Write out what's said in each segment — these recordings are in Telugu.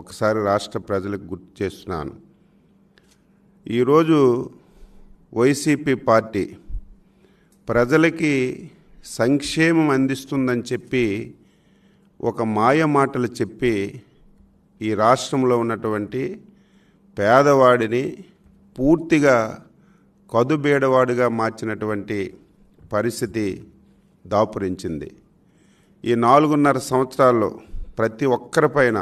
ఒకసారి రాష్ట్ర ప్రజలకు గుర్తు చేస్తున్నాను ఈరోజు వైసీపీ పార్టీ ప్రజలకి సంక్షేమం అందిస్తుందని చెప్పి ఒక మాయ మాటలు చెప్పి ఈ రాష్ట్రంలో ఉన్నటువంటి పేదవాడిని పూర్తిగా కదుబేడవాడుగా మార్చినటువంటి పరిస్థితి దాపురించింది ఈ నాలుగున్నర సంవత్సరాల్లో ప్రతి ఒక్కరిపైన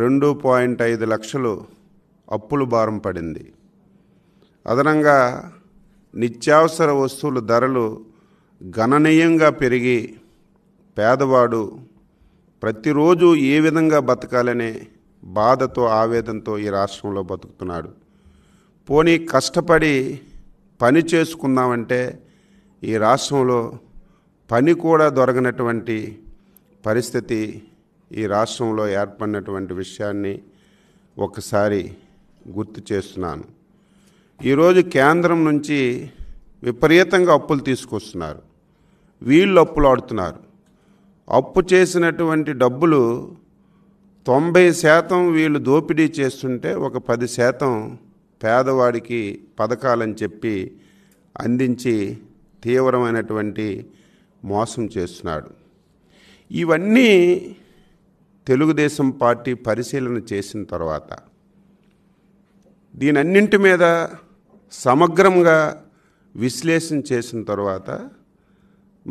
రెండు పాయింట్ ఐదు లక్షలు అప్పులు భారం పడింది అదనంగా నిత్యావసర వస్తువుల ధరలు గణనీయంగా పెరిగి పేదవాడు ప్రతిరోజు ఏ విధంగా బతకాలనే బాధతో ఆవేదంతో ఈ రాష్ట్రంలో బతుకుతున్నాడు పోనీ కష్టపడి పని చేసుకుందామంటే ఈ రాష్ట్రంలో పని కూడా దొరకనటువంటి పరిస్థితి ఈ రాష్ట్రంలో ఏర్పడినటువంటి విషయాన్ని ఒకసారి గుర్తు చేస్తున్నాను ఈరోజు కేంద్రం నుంచి విపరీతంగా అప్పులు తీసుకొస్తున్నారు వీళ్ళు అప్పులు ఆడుతున్నారు అప్పు చేసినటువంటి డబ్బులు తొంభై శాతం వీళ్ళు దోపిడీ చేస్తుంటే ఒక పది శాతం పేదవాడికి పథకాలని చెప్పి అందించి తీవ్రమైనటువంటి మోసం చేస్తున్నాడు ఇవన్నీ తెలుగుదేశం పార్టీ పరిశీలన చేసిన తర్వాత దీనన్నింటి మీద సమగ్రంగా విశ్లేషణ చేసిన తర్వాత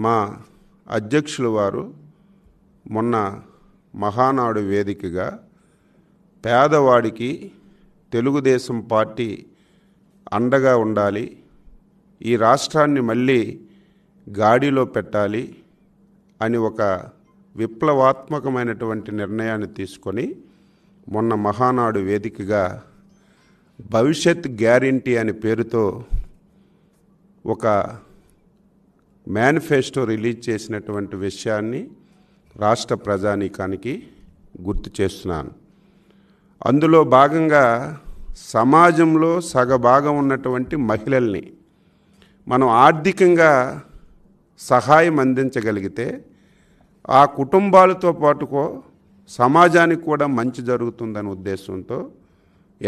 మా అధ్యక్షుల వారు మొన్న మహానాడు వేదికగా పేదవాడికి తెలుగుదేశం పార్టీ అండగా ఉండాలి ఈ రాష్ట్రాన్ని మళ్ళీ గాడిలో పెట్టాలి అని ఒక విప్లవాత్మకమైనటువంటి నిర్ణయాన్ని తీసుకొని మొన్న మహానాడు వేదికగా భవిష్యత్ గ్యారంటీ అనే పేరుతో ఒక మేనిఫెస్టో రిలీజ్ చేసినటువంటి విషయాన్ని రాష్ట్ర ప్రజానీకానికి గుర్తు చేస్తున్నాను అందులో భాగంగా సమాజంలో సగభాగం ఉన్నటువంటి మహిళల్ని మనం ఆర్థికంగా సహాయం అందించగలిగితే ఆ కుటుంబాలతో పాటుకో సమాజానికి కూడా మంచి జరుగుతుందనే ఉద్దేశంతో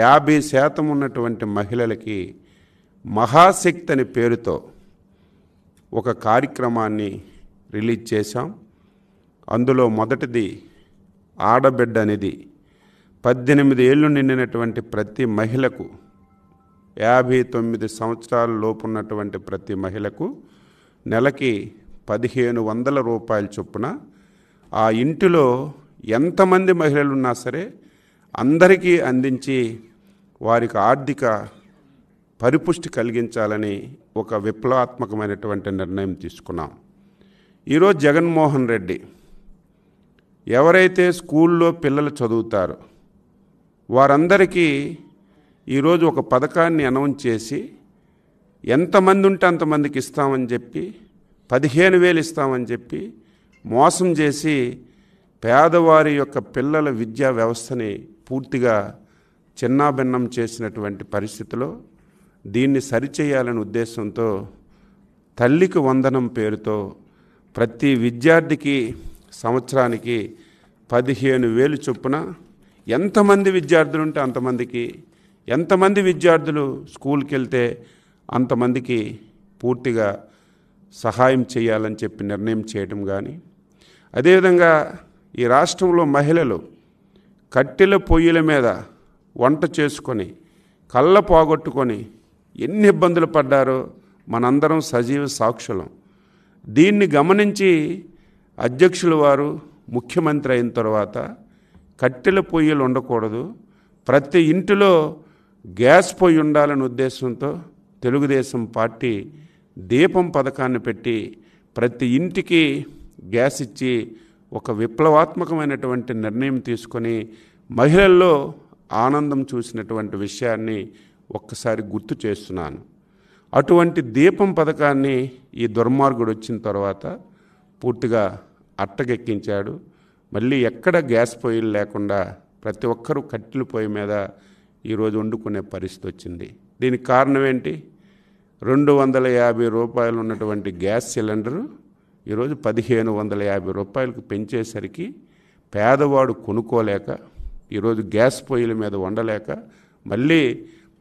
యాభై శాతం ఉన్నటువంటి మహిళలకి మహాశక్తి అనే పేరుతో ఒక కార్యక్రమాన్ని రిలీజ్ చేశాం అందులో మొదటిది ఆడబిడ్డ అనేది పద్దెనిమిది ఏళ్ళు నిండినటువంటి ప్రతి మహిళకు యాభై తొమ్మిది సంవత్సరాల లోపు ఉన్నటువంటి ప్రతి మహిళకు నెలకి పదిహేను వందల రూపాయల చొప్పున ఆ ఇంటిలో ఎంతమంది మహిళలు ఉన్నా సరే అందరికీ అందించి వారికి ఆర్థిక పరిపుష్టి కలిగించాలని ఒక విప్లవాత్మకమైనటువంటి నిర్ణయం తీసుకున్నాం ఈరోజు జగన్మోహన్ రెడ్డి ఎవరైతే స్కూల్లో పిల్లలు చదువుతారో వారందరికీ ఈరోజు ఒక పథకాన్ని అనౌన్స్ చేసి ఎంతమంది ఉంటే అంతమందికి ఇస్తామని చెప్పి పదిహేను వేలు ఇస్తామని చెప్పి మోసం చేసి పేదవారి యొక్క పిల్లల విద్యా వ్యవస్థని పూర్తిగా చిన్నాభిన్నం చేసినటువంటి పరిస్థితిలో దీన్ని సరిచేయాలనే ఉద్దేశంతో తల్లికి వందనం పేరుతో ప్రతి విద్యార్థికి సంవత్సరానికి పదిహేను వేలు చొప్పున ఎంతమంది విద్యార్థులు ఉంటే అంతమందికి ఎంతమంది విద్యార్థులు స్కూల్కి వెళ్తే అంతమందికి పూర్తిగా సహాయం చేయాలని చెప్పి నిర్ణయం చేయడం కానీ అదేవిధంగా ఈ రాష్ట్రంలో మహిళలు కట్టెల పొయ్యిల మీద వంట చేసుకొని కళ్ళ పోగొట్టుకొని ఎన్ని ఇబ్బందులు పడ్డారో మనందరం సజీవ సాక్షులం దీన్ని గమనించి అధ్యక్షుల వారు ముఖ్యమంత్రి అయిన తర్వాత కట్టెల పొయ్యిలు ఉండకూడదు ప్రతి ఇంటిలో గ్యాస్ పొయ్యి ఉండాలనే ఉద్దేశంతో తెలుగుదేశం పార్టీ దీపం పథకాన్ని పెట్టి ప్రతి ఇంటికి గ్యాస్ ఇచ్చి ఒక విప్లవాత్మకమైనటువంటి నిర్ణయం తీసుకొని మహిళల్లో ఆనందం చూసినటువంటి విషయాన్ని ఒక్కసారి గుర్తు చేస్తున్నాను అటువంటి దీపం పథకాన్ని ఈ దుర్మార్గుడు వచ్చిన తర్వాత పూర్తిగా అట్టగెక్కించాడు మళ్ళీ ఎక్కడ గ్యాస్ పొయ్యిలు లేకుండా ప్రతి ఒక్కరూ కట్టెల పొయ్యి మీద ఈరోజు వండుకునే పరిస్థితి వచ్చింది దీనికి కారణం ఏంటి రెండు వందల యాభై రూపాయలు ఉన్నటువంటి గ్యాస్ సిలిండరు ఈరోజు పదిహేను వందల యాభై రూపాయలకు పెంచేసరికి పేదవాడు కొనుక్కోలేక ఈరోజు గ్యాస్ పొయ్యిల మీద వండలేక మళ్ళీ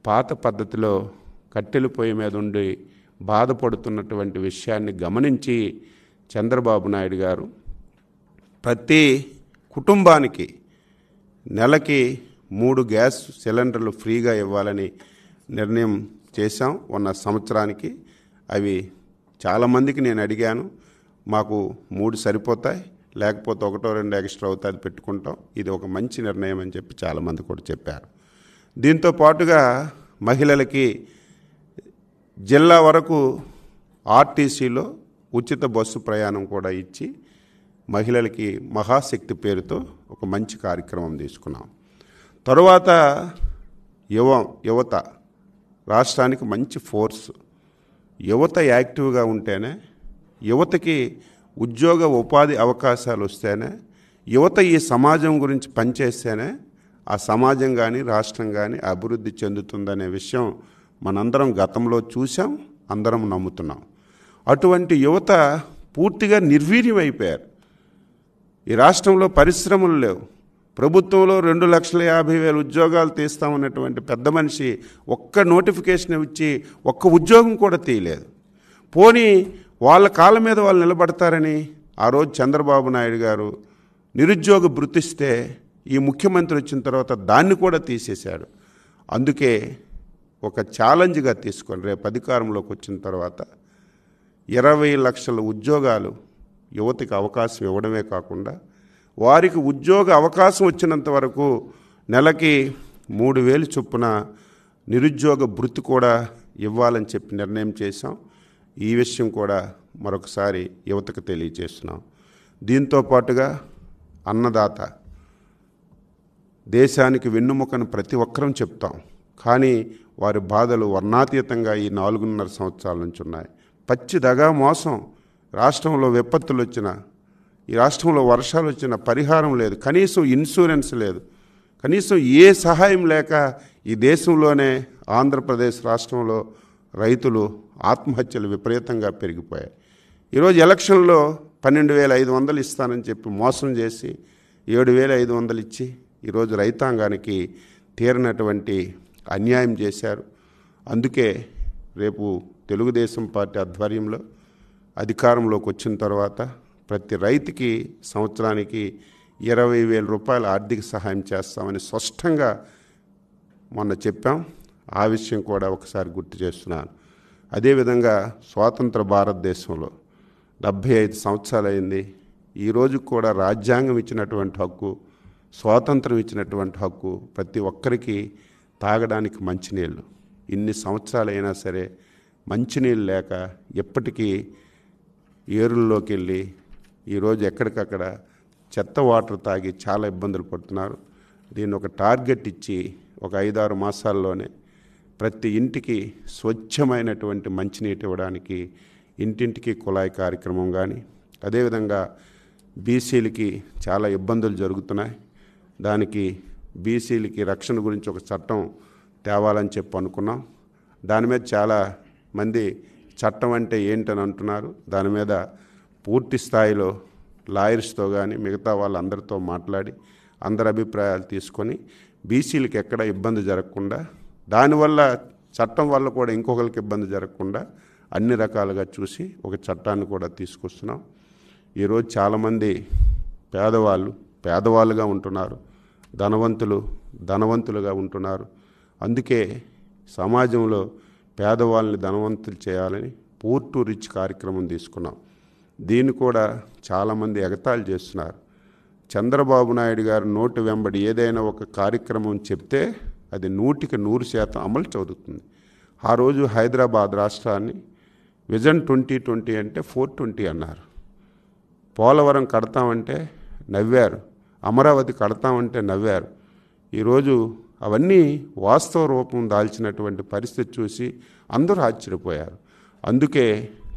పాత పద్ధతిలో కట్టెల పొయ్యి మీద ఉండి బాధపడుతున్నటువంటి విషయాన్ని గమనించి చంద్రబాబు నాయుడు గారు ప్రతి కుటుంబానికి నెలకి మూడు గ్యాస్ సిలిండర్లు ఫ్రీగా ఇవ్వాలని నిర్ణయం చేశాం ఉన్న సంవత్సరానికి అవి చాలామందికి నేను అడిగాను మాకు మూడు సరిపోతాయి లేకపోతే ఒకటో రెండు ఎక్స్ట్రా అవుతుంది పెట్టుకుంటాం ఇది ఒక మంచి నిర్ణయం అని చెప్పి చాలామంది కూడా చెప్పారు దీంతో పాటుగా మహిళలకి జిల్లా వరకు ఆర్టీసీలో ఉచిత బస్సు ప్రయాణం కూడా ఇచ్చి మహిళలకి మహాశక్తి పేరుతో ఒక మంచి కార్యక్రమం తీసుకున్నాం తరువాత యువ యువత రాష్ట్రానికి మంచి ఫోర్స్ యువత యాక్టివ్గా ఉంటేనే యువతకి ఉద్యోగ ఉపాధి అవకాశాలు వస్తేనే యువత ఈ సమాజం గురించి పనిచేస్తేనే ఆ సమాజం కానీ రాష్ట్రం కానీ అభివృద్ధి చెందుతుందనే విషయం మనందరం గతంలో చూసాం అందరం నమ్ముతున్నాం అటువంటి యువత పూర్తిగా నిర్వీర్యం అయిపోయారు ఈ రాష్ట్రంలో పరిశ్రమలు లేవు ప్రభుత్వంలో రెండు లక్షల యాభై వేల ఉద్యోగాలు తీస్తామన్నటువంటి పెద్ద మనిషి ఒక్క నోటిఫికేషన్ ఇచ్చి ఒక్క ఉద్యోగం కూడా తీయలేదు పోనీ వాళ్ళ కాళ్ళ మీద వాళ్ళు నిలబడతారని ఆ రోజు చంద్రబాబు నాయుడు గారు నిరుద్యోగ బృతిస్తే ఈ ముఖ్యమంత్రి వచ్చిన తర్వాత దాన్ని కూడా తీసేశాడు అందుకే ఒక ఛాలెంజ్గా తీసుకొని రేపు అధికారంలోకి వచ్చిన తర్వాత ఇరవై లక్షల ఉద్యోగాలు యువతకి అవకాశం ఇవ్వడమే కాకుండా వారికి ఉద్యోగ అవకాశం వచ్చినంత వరకు నెలకి మూడు వేలు చొప్పున నిరుద్యోగ భృతి కూడా ఇవ్వాలని చెప్పి నిర్ణయం చేశాం ఈ విషయం కూడా మరొకసారి యువతకు తెలియచేస్తున్నాం దీంతో పాటుగా అన్నదాత దేశానికి వెన్నుముకను ప్రతి ఒక్కరం చెప్తాం కానీ వారి బాధలు వర్ణాతీతంగా ఈ నాలుగున్నర సంవత్సరాల నుంచి ఉన్నాయి పచ్చి దగా మోసం రాష్ట్రంలో విపత్తులు వచ్చిన ఈ రాష్ట్రంలో వర్షాలు వచ్చిన పరిహారం లేదు కనీసం ఇన్సూరెన్స్ లేదు కనీసం ఏ సహాయం లేక ఈ దేశంలోనే ఆంధ్రప్రదేశ్ రాష్ట్రంలో రైతులు ఆత్మహత్యలు విపరీతంగా పెరిగిపోయాయి ఈరోజు ఎలక్షన్లో పన్నెండు వేల ఐదు వందలు ఇస్తానని చెప్పి మోసం చేసి ఏడు వేల ఐదు వందలు ఇచ్చి ఈరోజు రైతాంగానికి తీరినటువంటి అన్యాయం చేశారు అందుకే రేపు తెలుగుదేశం పార్టీ ఆధ్వర్యంలో అధికారంలోకి వచ్చిన తర్వాత ప్రతి రైతుకి సంవత్సరానికి ఇరవై వేల రూపాయల ఆర్థిక సహాయం చేస్తామని స్పష్టంగా మొన్న చెప్పాం ఆ విషయం కూడా ఒకసారి గుర్తు చేస్తున్నాను అదేవిధంగా స్వాతంత్ర భారతదేశంలో డెబ్భై ఐదు సంవత్సరాలైంది ఈరోజు కూడా రాజ్యాంగం ఇచ్చినటువంటి హక్కు స్వాతంత్రం ఇచ్చినటువంటి హక్కు ప్రతి ఒక్కరికి తాగడానికి మంచినీళ్ళు ఇన్ని సంవత్సరాలైనా సరే మంచినీళ్ళు లేక ఎప్పటికీ ఏరుల్లోకి వెళ్ళి ఈరోజు ఎక్కడికక్కడ చెత్త వాటర్ తాగి చాలా ఇబ్బందులు పడుతున్నారు దీన్ని ఒక టార్గెట్ ఇచ్చి ఒక ఐదారు మాసాల్లోనే ప్రతి ఇంటికి స్వచ్ఛమైనటువంటి మంచినీటి ఇవ్వడానికి ఇంటింటికి కుళాయి కార్యక్రమం కానీ అదేవిధంగా బీసీలకి చాలా ఇబ్బందులు జరుగుతున్నాయి దానికి బీసీలకి రక్షణ గురించి ఒక చట్టం తేవాలని చెప్పి అనుకున్నాం దాని మీద చాలా మంది చట్టం అంటే ఏంటని అంటున్నారు దాని మీద పూర్తి స్థాయిలో లాయర్స్తో కానీ మిగతా వాళ్ళందరితో మాట్లాడి అందరి అభిప్రాయాలు తీసుకొని బీసీలకు ఎక్కడ ఇబ్బంది జరగకుండా దానివల్ల చట్టం వల్ల కూడా ఇంకొకరికి ఇబ్బంది జరగకుండా అన్ని రకాలుగా చూసి ఒక చట్టాన్ని కూడా తీసుకొస్తున్నాం ఈరోజు చాలామంది పేదవాళ్ళు పేదవాళ్ళుగా ఉంటున్నారు ధనవంతులు ధనవంతులుగా ఉంటున్నారు అందుకే సమాజంలో పేదవాళ్ళని ధనవంతులు చేయాలని పూర్ టు రిచ్ కార్యక్రమం తీసుకున్నాం దీన్ని కూడా చాలామంది ఎగతాళి చేస్తున్నారు చంద్రబాబు నాయుడు గారు నోటు వెంబడి ఏదైనా ఒక కార్యక్రమం చెప్తే అది నూటికి నూరు శాతం అమలు చదువుతుంది ఆ రోజు హైదరాబాద్ రాష్ట్రాన్ని విజన్ ట్వంటీ ట్వంటీ అంటే ఫోర్ ట్వంటీ అన్నారు పోలవరం కడతామంటే నవ్వారు అమరావతి కడతామంటే నవ్వారు ఈరోజు అవన్నీ వాస్తవ రూపం దాల్చినటువంటి పరిస్థితి చూసి అందరూ ఆశ్చర్యపోయారు అందుకే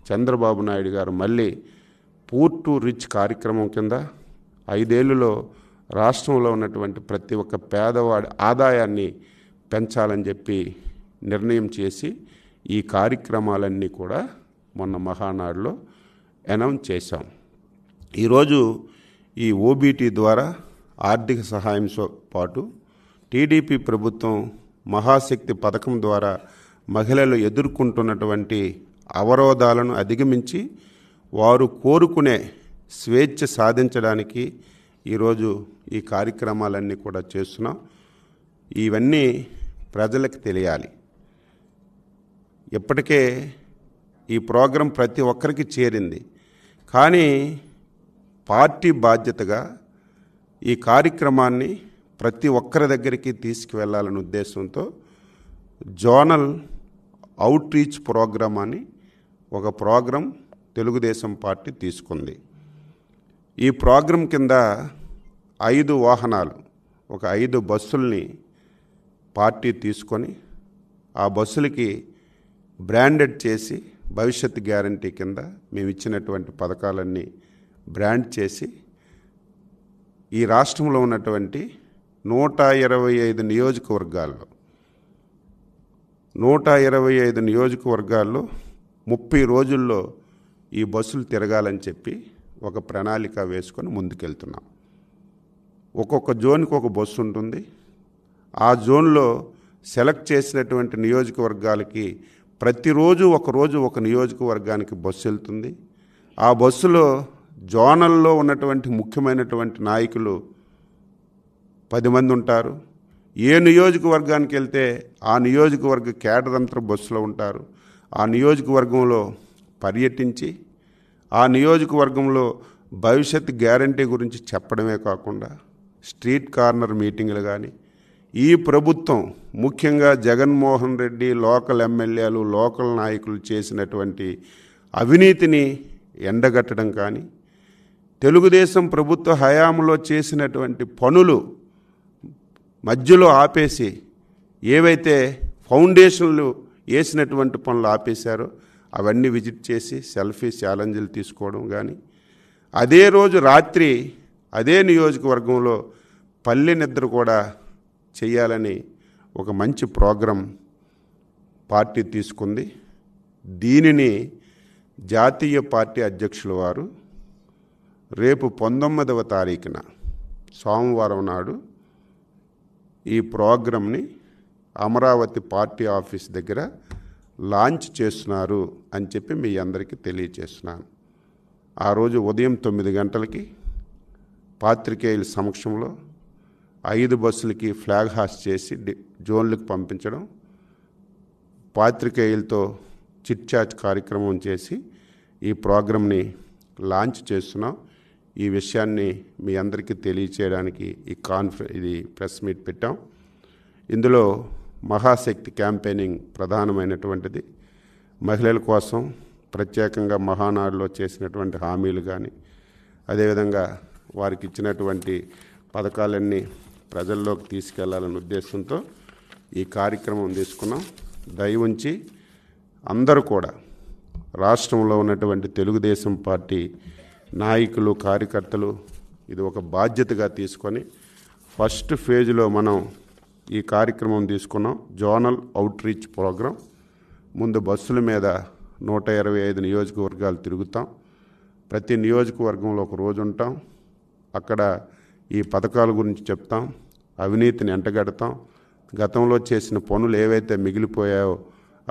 చంద్రబాబు నాయుడు గారు మళ్ళీ పూర్ టు రిచ్ కార్యక్రమం కింద ఐదేళ్లలో రాష్ట్రంలో ఉన్నటువంటి ప్రతి ఒక్క పేదవాడి ఆదాయాన్ని పెంచాలని చెప్పి నిర్ణయం చేసి ఈ కార్యక్రమాలన్నీ కూడా మొన్న మహానాడులో అనౌన్స్ చేశాం ఈరోజు ఈ ఓబీటీ ద్వారా ఆర్థిక సహాయంతో పాటు టీడీపీ ప్రభుత్వం మహాశక్తి పథకం ద్వారా మహిళలు ఎదుర్కొంటున్నటువంటి అవరోధాలను అధిగమించి వారు కోరుకునే స్వేచ్ఛ సాధించడానికి ఈరోజు ఈ కార్యక్రమాలన్నీ కూడా చేస్తున్నాం ఇవన్నీ ప్రజలకు తెలియాలి ఇప్పటికే ఈ ప్రోగ్రాం ప్రతి ఒక్కరికి చేరింది కానీ పార్టీ బాధ్యతగా ఈ కార్యక్రమాన్ని ప్రతి ఒక్కరి దగ్గరికి తీసుకువెళ్లాలనే ఉద్దేశంతో జోనల్ అవుట్రీచ్ ప్రోగ్రామ్ అని ఒక ప్రోగ్రాం తెలుగుదేశం పార్టీ తీసుకుంది ఈ ప్రోగ్రాం కింద ఐదు వాహనాలు ఒక ఐదు బస్సుల్ని పార్టీ తీసుకొని ఆ బస్సులకి బ్రాండెడ్ చేసి భవిష్యత్ గ్యారంటీ కింద మేము ఇచ్చినటువంటి పథకాలన్నీ బ్రాండ్ చేసి ఈ రాష్ట్రంలో ఉన్నటువంటి నూట ఇరవై ఐదు నియోజకవర్గాల్లో నూట ఇరవై ఐదు నియోజకవర్గాల్లో ముప్పై రోజుల్లో ఈ బస్సులు తిరగాలని చెప్పి ఒక ప్రణాళిక వేసుకొని ముందుకెళ్తున్నాం ఒక్కొక్క జోన్కి ఒక బస్సు ఉంటుంది ఆ జోన్లో సెలెక్ట్ చేసినటువంటి నియోజకవర్గాలకి ప్రతిరోజు ఒకరోజు ఒక నియోజకవర్గానికి బస్సు వెళ్తుంది ఆ బస్సులో జోనల్లో ఉన్నటువంటి ముఖ్యమైనటువంటి నాయకులు పది మంది ఉంటారు ఏ నియోజకవర్గానికి వెళ్తే ఆ నియోజకవర్గ కేడర్ అంతా బస్సులో ఉంటారు ఆ నియోజకవర్గంలో పర్యటించి ఆ నియోజకవర్గంలో భవిష్యత్ గ్యారంటీ గురించి చెప్పడమే కాకుండా స్ట్రీట్ కార్నర్ మీటింగ్లు కానీ ఈ ప్రభుత్వం ముఖ్యంగా జగన్మోహన్ రెడ్డి లోకల్ ఎమ్మెల్యేలు లోకల్ నాయకులు చేసినటువంటి అవినీతిని ఎండగట్టడం కానీ తెలుగుదేశం ప్రభుత్వ హయాంలో చేసినటువంటి పనులు మధ్యలో ఆపేసి ఏవైతే ఫౌండేషన్లు వేసినటువంటి పనులు ఆపేశారో అవన్నీ విజిట్ చేసి సెల్ఫీ ఛాలెంజ్లు తీసుకోవడం కానీ అదే రోజు రాత్రి అదే నియోజకవర్గంలో పల్లె నిద్ర కూడా చేయాలని ఒక మంచి ప్రోగ్రాం పార్టీ తీసుకుంది దీనిని జాతీయ పార్టీ అధ్యక్షుల వారు రేపు పంతొమ్మిదవ తారీఖున సోమవారం నాడు ఈ ప్రోగ్రాంని అమరావతి పార్టీ ఆఫీస్ దగ్గర లాంచ్ చేస్తున్నారు అని చెప్పి మీ అందరికీ తెలియచేస్తున్నాను ఆ రోజు ఉదయం తొమ్మిది గంటలకి పాత్రికేయుల సమక్షంలో ఐదు బస్సులకి ఫ్లాగ్ హాస్ చేసి జోన్లకు పంపించడం పాత్రికేయులతో చిట్చాట్ కార్యక్రమం చేసి ఈ ప్రోగ్రామ్ని లాంచ్ చేస్తున్నాం ఈ విషయాన్ని మీ అందరికీ తెలియచేయడానికి ఈ కాన్ఫ ఇది ప్రెస్ మీట్ పెట్టాం ఇందులో మహాశక్తి క్యాంపెయినింగ్ ప్రధానమైనటువంటిది మహిళల కోసం ప్రత్యేకంగా మహానాడులో చేసినటువంటి హామీలు కానీ అదేవిధంగా వారికి ఇచ్చినటువంటి పథకాలన్నీ ప్రజల్లోకి తీసుకెళ్లాలనే ఉద్దేశంతో ఈ కార్యక్రమం తీసుకున్నాం దయ ఉంచి అందరూ కూడా రాష్ట్రంలో ఉన్నటువంటి తెలుగుదేశం పార్టీ నాయకులు కార్యకర్తలు ఇది ఒక బాధ్యతగా తీసుకొని ఫస్ట్ ఫేజ్లో మనం ఈ కార్యక్రమం తీసుకున్నాం జోనల్ అవుట్రీచ్ ప్రోగ్రాం ముందు బస్సుల మీద నూట ఇరవై ఐదు నియోజకవర్గాలు తిరుగుతాం ప్రతి నియోజకవర్గంలో ఒక రోజు ఉంటాం అక్కడ ఈ పథకాల గురించి చెప్తాం అవినీతిని ఎంటగడతాం గతంలో చేసిన పనులు ఏవైతే మిగిలిపోయాయో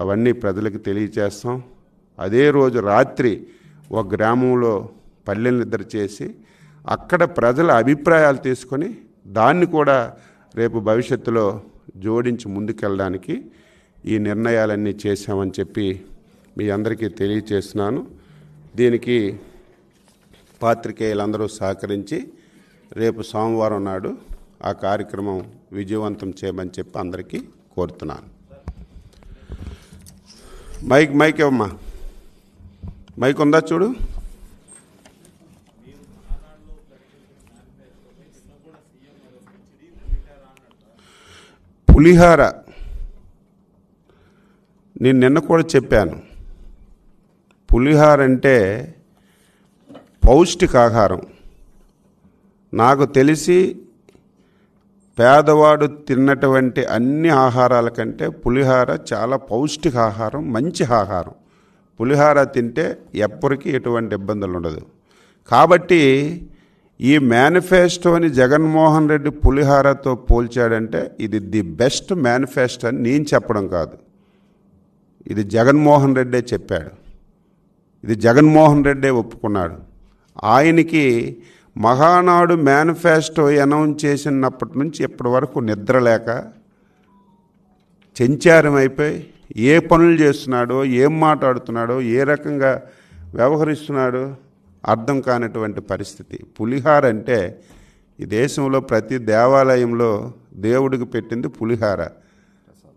అవన్నీ ప్రజలకు తెలియచేస్తాం అదే రోజు రాత్రి ఒక గ్రామంలో పల్లెలు నిద్ర చేసి అక్కడ ప్రజల అభిప్రాయాలు తీసుకొని దాన్ని కూడా రేపు భవిష్యత్తులో జోడించి ముందుకెళ్ళడానికి ఈ నిర్ణయాలన్నీ చేశామని చెప్పి మీ అందరికీ తెలియచేస్తున్నాను దీనికి పాత్రికేయులందరూ సహకరించి రేపు సోమవారం నాడు ఆ కార్యక్రమం విజయవంతం చేయమని చెప్పి అందరికీ కోరుతున్నాను మైక్ మైక్ ఇవ్వమ్మా మైక్ ఉందా చూడు పులిహార నేను నిన్న కూడా చెప్పాను పులిహార అంటే పౌష్టికాహారం నాకు తెలిసి పేదవాడు తిన్నటువంటి అన్ని ఆహారాల కంటే పులిహార చాలా పౌష్టిక ఆహారం మంచి ఆహారం పులిహార తింటే ఎప్పటికీ ఎటువంటి ఇబ్బందులు ఉండదు కాబట్టి ఈ మేనిఫెస్టోని జగన్మోహన్ రెడ్డి పులిహారతో పోల్చాడంటే ఇది ది బెస్ట్ మేనిఫెస్టో అని నేను చెప్పడం కాదు ఇది జగన్మోహన్ రెడ్డే చెప్పాడు ఇది జగన్మోహన్ రెడ్డే ఒప్పుకున్నాడు ఆయనకి మహానాడు మేనిఫెస్టో అనౌన్స్ చేసినప్పటి నుంచి ఇప్పటి వరకు నిద్ర లేక చెంచారమైపోయి ఏ పనులు చేస్తున్నాడో ఏం మాట్లాడుతున్నాడో ఏ రకంగా వ్యవహరిస్తున్నాడో అర్థం కానటువంటి పరిస్థితి పులిహార అంటే ఈ దేశంలో ప్రతి దేవాలయంలో దేవుడికి పెట్టింది పులిహార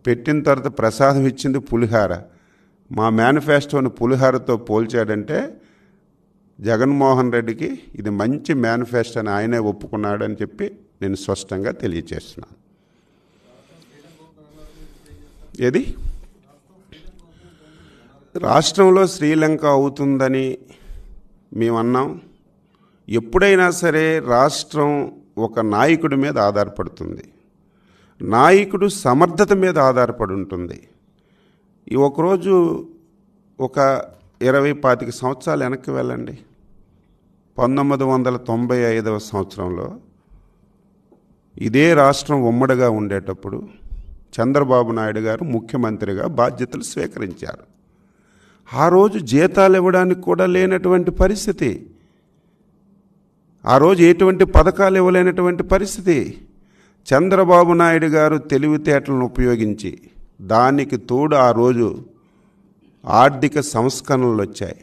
పెట్టిన తర్వాత ప్రసాదం ఇచ్చింది పులిహార మా మేనిఫెస్టోని పులిహారతో పోల్చాడంటే జగన్మోహన్ రెడ్డికి ఇది మంచి మేనిఫెస్టో అని ఆయనే ఒప్పుకున్నాడని చెప్పి నేను స్పష్టంగా తెలియచేస్తున్నాను ఏది రాష్ట్రంలో శ్రీలంక అవుతుందని మేము అన్నాం ఎప్పుడైనా సరే రాష్ట్రం ఒక నాయకుడి మీద ఆధారపడుతుంది నాయకుడు సమర్థత మీద ఆధారపడి ఉంటుంది ఈ ఒకరోజు ఒక ఇరవై పాతిక సంవత్సరాలు వెనక్కి వెళ్ళండి పంతొమ్మిది వందల తొంభై ఐదవ సంవత్సరంలో ఇదే రాష్ట్రం ఉమ్మడిగా ఉండేటప్పుడు చంద్రబాబు నాయుడు గారు ముఖ్యమంత్రిగా బాధ్యతలు స్వీకరించారు ఆ రోజు జీతాలు ఇవ్వడానికి కూడా లేనటువంటి పరిస్థితి ఆ రోజు ఎటువంటి పథకాలు ఇవ్వలేనటువంటి పరిస్థితి చంద్రబాబు నాయుడు గారు తెలివితేటలను ఉపయోగించి దానికి తోడు ఆ రోజు ఆర్థిక సంస్కరణలు వచ్చాయి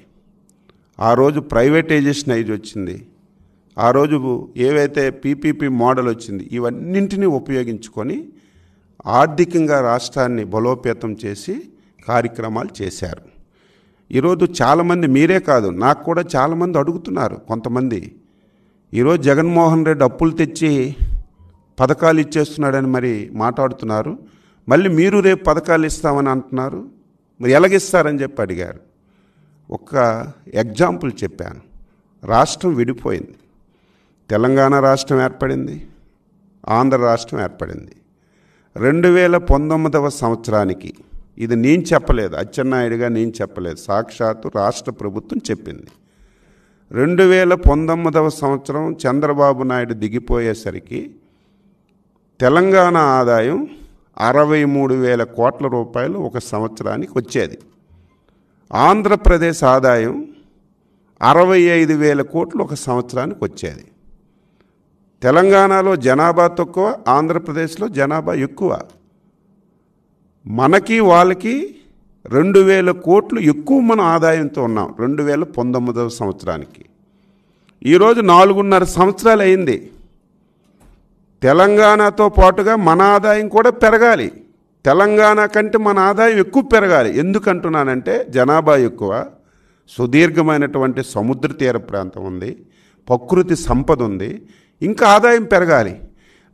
ఆ రోజు ప్రైవేటైజేషన్ అయ్యి వచ్చింది ఆ రోజు ఏవైతే పీపీపీ మోడల్ వచ్చింది ఇవన్నింటినీ ఉపయోగించుకొని ఆర్థికంగా రాష్ట్రాన్ని బలోపేతం చేసి కార్యక్రమాలు చేశారు ఈరోజు చాలామంది మీరే కాదు నాకు కూడా చాలామంది అడుగుతున్నారు కొంతమంది ఈరోజు జగన్మోహన్ రెడ్డి అప్పులు తెచ్చి పథకాలు ఇచ్చేస్తున్నాడని మరి మాట్లాడుతున్నారు మళ్ళీ మీరు రేపు పథకాలు ఇస్తామని అంటున్నారు మరి ఎలాగిస్తారని చెప్పి అడిగారు ఒక ఎగ్జాంపుల్ చెప్పాను రాష్ట్రం విడిపోయింది తెలంగాణ రాష్ట్రం ఏర్పడింది ఆంధ్ర రాష్ట్రం ఏర్పడింది రెండు వేల పంతొమ్మిదవ సంవత్సరానికి ఇది నేను చెప్పలేదు అచ్చెన్నాయుడుగా నేను చెప్పలేదు సాక్షాత్తు రాష్ట్ర ప్రభుత్వం చెప్పింది రెండు వేల పంతొమ్మిదవ సంవత్సరం చంద్రబాబు నాయుడు దిగిపోయేసరికి తెలంగాణ ఆదాయం అరవై మూడు వేల కోట్ల రూపాయలు ఒక సంవత్సరానికి వచ్చేది ఆంధ్రప్రదేశ్ ఆదాయం అరవై ఐదు వేల కోట్లు ఒక సంవత్సరానికి వచ్చేది తెలంగాణలో జనాభా తక్కువ ఆంధ్రప్రదేశ్లో జనాభా ఎక్కువ మనకి వాళ్ళకి రెండు వేల కోట్లు ఎక్కువ మన ఆదాయంతో ఉన్నాం రెండు వేల పంతొమ్మిదవ సంవత్సరానికి ఈరోజు నాలుగున్నర సంవత్సరాలు అయింది తెలంగాణతో పాటుగా మన ఆదాయం కూడా పెరగాలి తెలంగాణ కంటే మన ఆదాయం ఎక్కువ పెరగాలి ఎందుకంటున్నానంటే జనాభా ఎక్కువ సుదీర్ఘమైనటువంటి సముద్ర తీర ప్రాంతం ఉంది ప్రకృతి సంపద ఉంది ఇంకా ఆదాయం పెరగాలి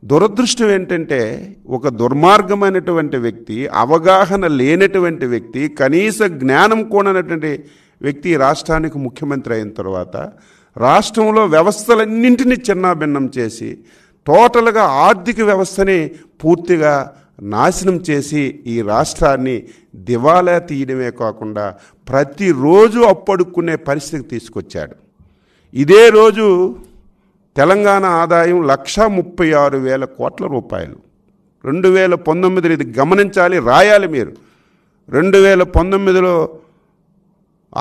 దురదృష్టం ఏంటంటే ఒక దుర్మార్గమైనటువంటి వ్యక్తి అవగాహన లేనటువంటి వ్యక్తి కనీస జ్ఞానం కూడానటువంటి వ్యక్తి రాష్ట్రానికి ముఖ్యమంత్రి అయిన తర్వాత రాష్ట్రంలో వ్యవస్థలన్నింటినీ చిన్నాభిన్నం చేసి టోటల్గా ఆర్థిక వ్యవస్థని పూర్తిగా నాశనం చేసి ఈ రాష్ట్రాన్ని దివాలా తీయడమే కాకుండా ప్రతిరోజు అప్పడుక్కునే పరిస్థితికి తీసుకొచ్చాడు ఇదే రోజు తెలంగాణ ఆదాయం లక్ష ముప్పై ఆరు వేల కోట్ల రూపాయలు రెండు వేల పంతొమ్మిదిలో ఇది గమనించాలి రాయాలి మీరు రెండు వేల పంతొమ్మిదిలో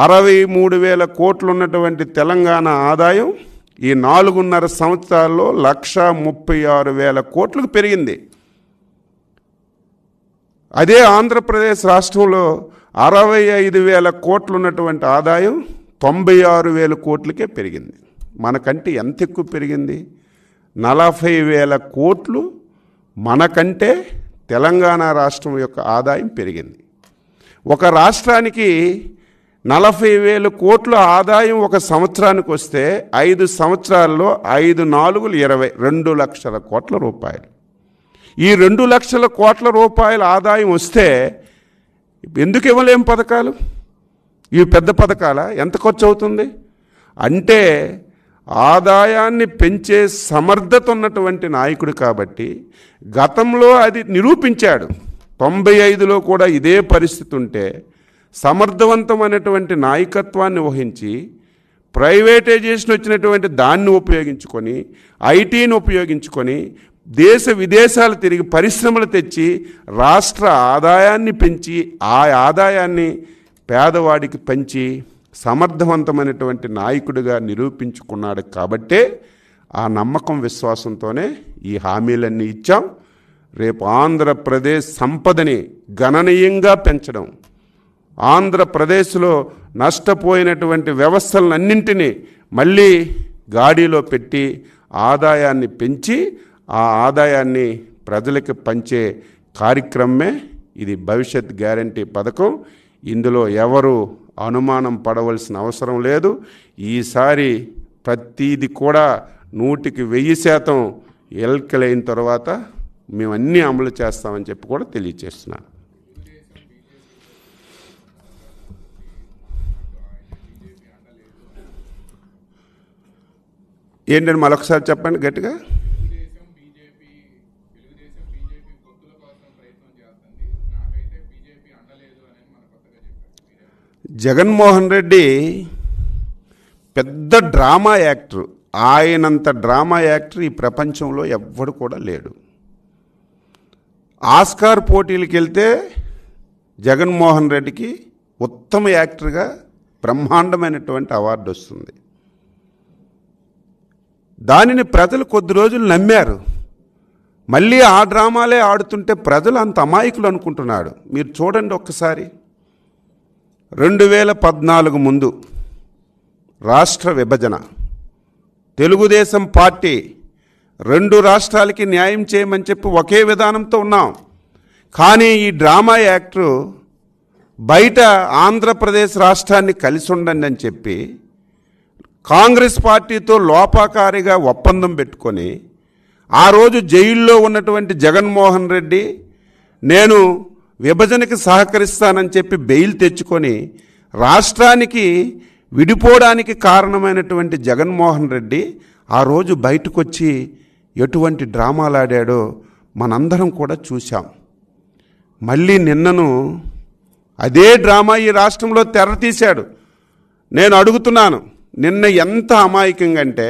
అరవై మూడు వేల కోట్లు ఉన్నటువంటి తెలంగాణ ఆదాయం ఈ నాలుగున్నర సంవత్సరాల్లో లక్ష ముప్పై ఆరు వేల కోట్లకు పెరిగింది అదే ఆంధ్రప్రదేశ్ రాష్ట్రంలో అరవై ఐదు వేల కోట్లు ఉన్నటువంటి ఆదాయం తొంభై ఆరు వేల కోట్లకే పెరిగింది మనకంటే ఎంత ఎక్కువ పెరిగింది నలభై వేల కోట్లు మనకంటే తెలంగాణ రాష్ట్రం యొక్క ఆదాయం పెరిగింది ఒక రాష్ట్రానికి నలభై వేల కోట్ల ఆదాయం ఒక సంవత్సరానికి వస్తే ఐదు సంవత్సరాల్లో ఐదు నాలుగులు ఇరవై రెండు లక్షల కోట్ల రూపాయలు ఈ రెండు లక్షల కోట్ల రూపాయల ఆదాయం వస్తే ఎందుకు ఇవ్వలేం పథకాలు ఇవి పెద్ద పథకాల ఎంత ఖర్చు అవుతుంది అంటే ఆదాయాన్ని పెంచే సమర్థత ఉన్నటువంటి నాయకుడు కాబట్టి గతంలో అది నిరూపించాడు తొంభై ఐదులో కూడా ఇదే పరిస్థితి ఉంటే సమర్థవంతమైనటువంటి నాయకత్వాన్ని వహించి ప్రైవేటైజేషన్ వచ్చినటువంటి దాన్ని ఉపయోగించుకొని ఐటీని ఉపయోగించుకొని దేశ విదేశాలు తిరిగి పరిశ్రమలు తెచ్చి రాష్ట్ర ఆదాయాన్ని పెంచి ఆ ఆదాయాన్ని పేదవాడికి పెంచి సమర్థవంతమైనటువంటి నాయకుడిగా నిరూపించుకున్నాడు కాబట్టే ఆ నమ్మకం విశ్వాసంతోనే ఈ హామీలన్నీ ఇచ్చాం రేపు ఆంధ్రప్రదేశ్ సంపదని గణనీయంగా పెంచడం ఆంధ్రప్రదేశ్లో నష్టపోయినటువంటి వ్యవస్థలన్నింటినీ మళ్ళీ గాడిలో పెట్టి ఆదాయాన్ని పెంచి ఆ ఆదాయాన్ని ప్రజలకు పంచే కార్యక్రమమే ఇది భవిష్యత్ గ్యారంటీ పథకం ఇందులో ఎవరు అనుమానం పడవలసిన అవసరం లేదు ఈసారి ప్రతీది కూడా నూటికి వెయ్యి శాతం ఎల్కలైన తర్వాత మేము అన్నీ అమలు చేస్తామని చెప్పి కూడా తెలియచేస్తున్నాను ఏంటంటే మరొకసారి చెప్పండి గట్టిగా జగన్మోహన్ రెడ్డి పెద్ద డ్రామా యాక్టర్ ఆయనంత డ్రామా యాక్టర్ ఈ ప్రపంచంలో ఎవ్వడు కూడా లేడు ఆస్కార్ పోటీలకు వెళ్తే జగన్మోహన్ రెడ్డికి ఉత్తమ యాక్టర్గా బ్రహ్మాండమైనటువంటి అవార్డు వస్తుంది దానిని ప్రజలు కొద్ది రోజులు నమ్మారు మళ్ళీ ఆ డ్రామాలే ఆడుతుంటే ప్రజలు అంత అమాయకులు అనుకుంటున్నాడు మీరు చూడండి ఒక్కసారి రెండు వేల పద్నాలుగు ముందు రాష్ట్ర విభజన తెలుగుదేశం పార్టీ రెండు రాష్ట్రాలకి న్యాయం చేయమని చెప్పి ఒకే విధానంతో ఉన్నాం కానీ ఈ డ్రామా యాక్టరు బయట ఆంధ్రప్రదేశ్ రాష్ట్రాన్ని కలిసి ఉండండి అని చెప్పి కాంగ్రెస్ పార్టీతో లోపాకారిగా ఒప్పందం పెట్టుకొని ఆ రోజు జైల్లో ఉన్నటువంటి జగన్మోహన్ రెడ్డి నేను విభజనకి సహకరిస్తానని చెప్పి బెయిల్ తెచ్చుకొని రాష్ట్రానికి విడిపోవడానికి కారణమైనటువంటి జగన్మోహన్ రెడ్డి ఆ రోజు బయటకొచ్చి ఎటువంటి డ్రామాలాడాడో మనందరం కూడా చూశాం మళ్ళీ నిన్నను అదే డ్రామా ఈ రాష్ట్రంలో తెర తీశాడు నేను అడుగుతున్నాను నిన్న ఎంత అమాయకంగా అంటే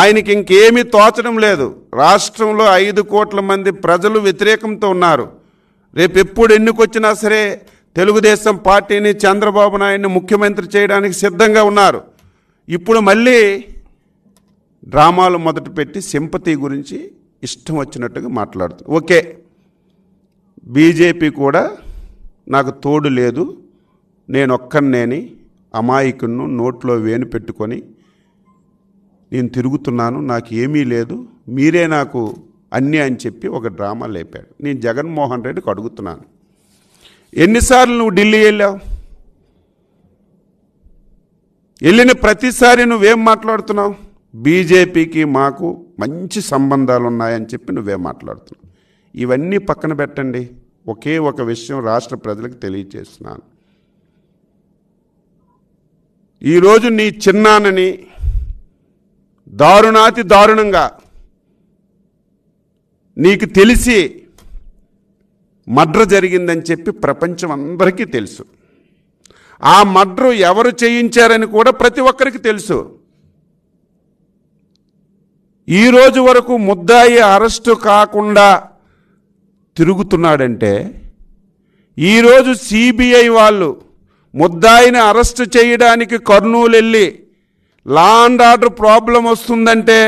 ఆయనకి ఇంకేమీ తోచడం లేదు రాష్ట్రంలో ఐదు కోట్ల మంది ప్రజలు వ్యతిరేకంతో ఉన్నారు రేపు ఎప్పుడు ఎన్నికొచ్చినా సరే తెలుగుదేశం పార్టీని చంద్రబాబు నాయుడిని ముఖ్యమంత్రి చేయడానికి సిద్ధంగా ఉన్నారు ఇప్పుడు మళ్ళీ డ్రామాలు మొదట పెట్టి సింపతి గురించి ఇష్టం వచ్చినట్టుగా మాట్లాడుతుంది ఓకే బీజేపీ కూడా నాకు తోడు లేదు నేను ఒక్కనేని అమాయకును నోట్లో వేణు పెట్టుకొని నేను తిరుగుతున్నాను నాకు ఏమీ లేదు మీరే నాకు అన్నీ అని చెప్పి ఒక డ్రామా లేపాడు నేను జగన్మోహన్ రెడ్డికి అడుగుతున్నాను ఎన్నిసార్లు నువ్వు ఢిల్లీ వెళ్ళావు వెళ్ళిన ప్రతిసారి నువ్వేం మాట్లాడుతున్నావు బీజేపీకి మాకు మంచి సంబంధాలు ఉన్నాయని చెప్పి నువ్వేం మాట్లాడుతున్నావు ఇవన్నీ పక్కన పెట్టండి ఒకే ఒక విషయం రాష్ట్ర ప్రజలకు తెలియచేస్తున్నాను ఈరోజు నీ చిన్నానని దారుణాతి దారుణంగా నీకు తెలిసి మడ్ర జరిగిందని చెప్పి ప్రపంచం అందరికీ తెలుసు ఆ మడ్రు ఎవరు చేయించారని కూడా ప్రతి ఒక్కరికి తెలుసు ఈ రోజు వరకు ముద్దాయి అరెస్టు కాకుండా తిరుగుతున్నాడంటే ఈరోజు సిబిఐ వాళ్ళు ముద్దాయిని అరెస్ట్ చేయడానికి కర్నూలు వెళ్ళి లా అండ్ ఆర్డర్ ప్రాబ్లం వస్తుందంటే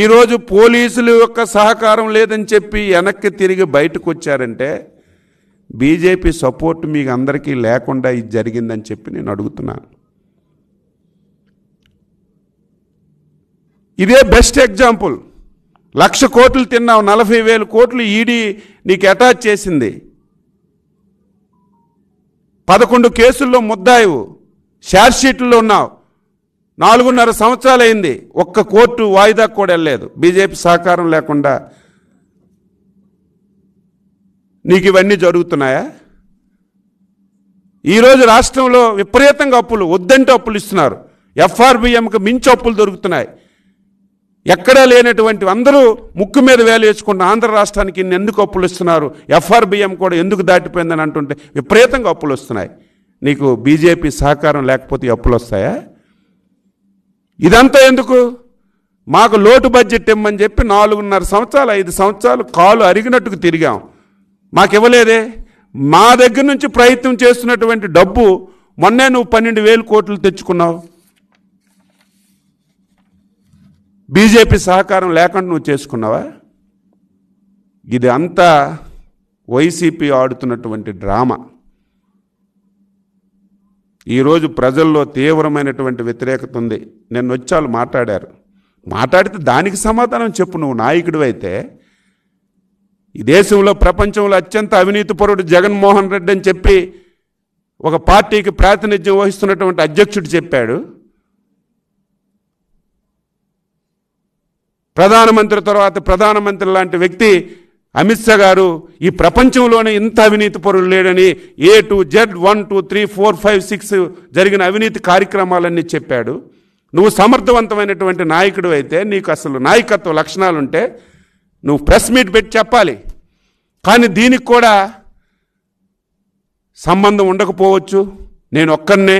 ఈరోజు పోలీసుల యొక్క సహకారం లేదని చెప్పి వెనక్కి తిరిగి బయటకు వచ్చారంటే బీజేపీ సపోర్ట్ మీకు అందరికీ లేకుండా ఇది జరిగిందని చెప్పి నేను అడుగుతున్నాను ఇదే బెస్ట్ ఎగ్జాంపుల్ లక్ష కోట్లు తిన్నావు నలభై వేల కోట్లు ఈడీ నీకు అటాచ్ చేసింది పదకొండు కేసుల్లో ముద్దాయువు షార్ట్ షీట్లో ఉన్నావు నాలుగున్నర సంవత్సరాలు అయింది ఒక్క కోర్టు వాయిదా కూడా వెళ్ళలేదు బీజేపీ సహకారం లేకుండా నీకు ఇవన్నీ జరుగుతున్నాయా ఈరోజు రాష్ట్రంలో విపరీతంగా అప్పులు వద్దంటే అప్పులు ఇస్తున్నారు ఎఫ్ఆర్బిఎంకి మించి అప్పులు దొరుకుతున్నాయి ఎక్కడా లేనటువంటి అందరూ ముక్కు మీద వేలు వేసుకున్న ఆంధ్ర రాష్ట్రానికి ఇన్ని ఎందుకు అప్పులు ఇస్తున్నారు ఎఫ్ఆర్బిఎం కూడా ఎందుకు దాటిపోయిందని అంటుంటే విపరీతంగా అప్పులు వస్తున్నాయి నీకు బీజేపీ సహకారం లేకపోతే అప్పులు వస్తాయా ఇదంతా ఎందుకు మాకు లోటు బడ్జెట్ ఇమ్మని చెప్పి నాలుగున్నర సంవత్సరాలు ఐదు సంవత్సరాలు కాలు అరిగినట్టుకు తిరిగాం మాకు ఇవ్వలేదే మా దగ్గర నుంచి ప్రయత్నం చేస్తున్నటువంటి డబ్బు మొన్నే నువ్వు పన్నెండు వేలు కోట్లు తెచ్చుకున్నావు బీజేపీ సహకారం లేకుండా నువ్వు చేసుకున్నావా ఇది అంతా వైసీపీ ఆడుతున్నటువంటి డ్రామా ఈరోజు ప్రజల్లో తీవ్రమైనటువంటి వ్యతిరేకత ఉంది నిన్న వచ్చాలు మాట్లాడారు మాట్లాడితే దానికి సమాధానం చెప్పు నువ్వు నాయకుడు అయితే ఈ దేశంలో ప్రపంచంలో అత్యంత అవినీతి పరుడు జగన్మోహన్ రెడ్డి అని చెప్పి ఒక పార్టీకి ప్రాతినిధ్యం వహిస్తున్నటువంటి అధ్యక్షుడు చెప్పాడు ప్రధానమంత్రి తర్వాత ప్రధానమంత్రి లాంటి వ్యక్తి అమిత్ షా గారు ఈ ప్రపంచంలోనే ఇంత అవినీతి పరులు లేడని A to Z one two three four five six జరిగిన అవినీతి కార్యక్రమాలన్నీ చెప్పాడు నువ్వు సమర్థవంతమైనటువంటి నాయకుడు అయితే నీకు అసలు నాయకత్వ లక్షణాలుంటే నువ్వు ప్రెస్ మీట్ పెట్టి చెప్పాలి కానీ దీనికి కూడా సంబంధం ఉండకపోవచ్చు నేను ఒక్కనే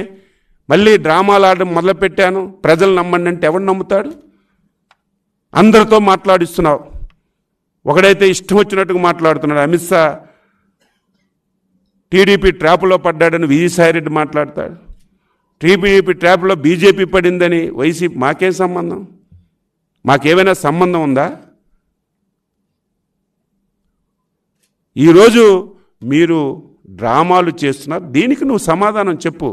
మళ్ళీ డ్రామాలు ఆడడం మొదలుపెట్టాను ప్రజలు నమ్మండి అంటే ఎవరు నమ్ముతాడు అందరితో మాట్లాడిస్తున్నావు ఒకడైతే ఇష్టం వచ్చినట్టుగా మాట్లాడుతున్నాడు అమిత్ షా టీడీపీ ట్రాప్లో పడ్డాడని విజయసాయిరెడ్డి మాట్లాడతాడు టీడీపీ ట్రాప్లో బీజేపీ పడిందని వైసీపీ మాకేం సంబంధం మాకేమైనా సంబంధం ఉందా ఈరోజు మీరు డ్రామాలు చేస్తున్నారు దీనికి నువ్వు సమాధానం చెప్పు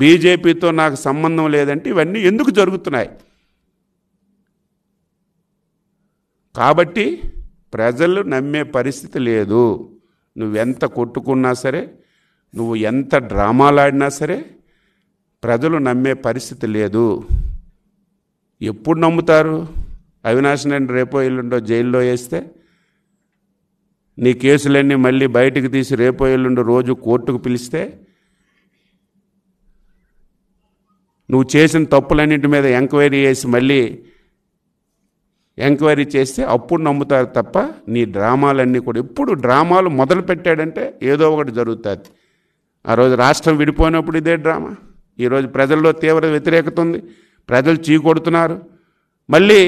బీజేపీతో నాకు సంబంధం లేదంటే ఇవన్నీ ఎందుకు జరుగుతున్నాయి కాబట్టి ప్రజలు నమ్మే పరిస్థితి లేదు నువ్వెంత కొట్టుకున్నా సరే నువ్వు ఎంత డ్రామాలాడినా సరే ప్రజలు నమ్మే పరిస్థితి లేదు ఎప్పుడు నమ్ముతారు అవినాష్ నేను రేపో ఎల్లుండో జైల్లో వేస్తే నీ కేసులన్నీ మళ్ళీ బయటకు తీసి రేపో ఎల్లుండి రోజు కోర్టుకు పిలిస్తే నువ్వు చేసిన తప్పులన్నింటి మీద ఎంక్వైరీ చేసి మళ్ళీ ఎంక్వైరీ చేస్తే అప్పుడు నమ్ముతారు తప్ప నీ డ్రామాలన్నీ కూడా ఎప్పుడు డ్రామాలు మొదలు పెట్టాడంటే ఏదో ఒకటి జరుగుతుంది ఆ రోజు రాష్ట్రం విడిపోయినప్పుడు ఇదే డ్రామా ఈరోజు ప్రజల్లో తీవ్ర వ్యతిరేకత ఉంది ప్రజలు చీకొడుతున్నారు మళ్ళీ